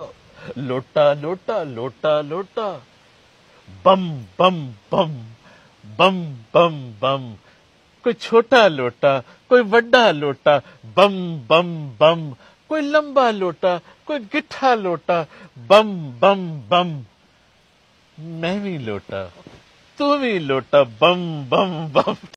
लोटा लोटा लोटा लोटा बम बम बम बम बम बम कोई छोटा लोटा कोई बड़ा लोटा बम बम बम कोई लंबा लोटा कोई गिठा लोटा बम बम बम मैं भी लोटा तू भी लोटा बम बम बम